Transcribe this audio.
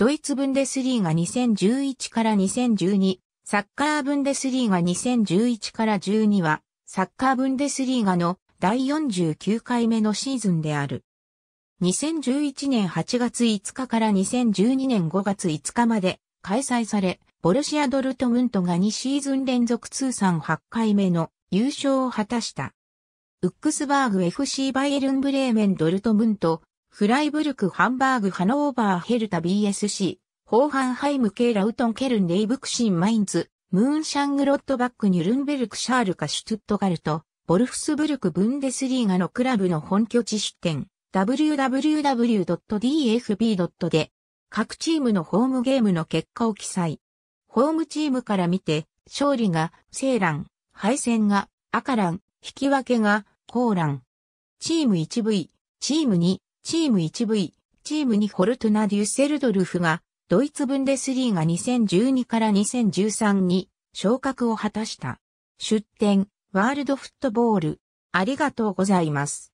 ドイツブンデスリーガ2011から2012、サッカーブンデスリーガ2011から12は、サッカーブンデスリーガの第49回目のシーズンである。2011年8月5日から2012年5月5日まで開催され、ボルシア・ドルトムントが2シーズン連続通算8回目の優勝を果たした。ウックスバーグ FC バイエルンブレーメンドルトムントフライブルク、ハンバーグ、ハノーバー、ヘルタ、BSC、ホーハンハイム、ケイラウトン、ケルン、レイブクシン、マインズ、ムーンシャングロットバック、ニュルンベルク、シャールカ、シュトゥットガルト、ボルフスブルク、ブンデスリーガのクラブの本拠地出店、www.dfb. で、各チームのホームゲームの結果を記載。ホームチームから見て、勝利が、セーラン、敗戦が、赤ン、引き分けが、コーラン。チーム 1V、チーム2、チーム 1V、チーム2ホルトゥナ・デュッセルドルフが、ドイツブンデスリーが2012から2013に昇格を果たした。出展、ワールドフットボール。ありがとうございます。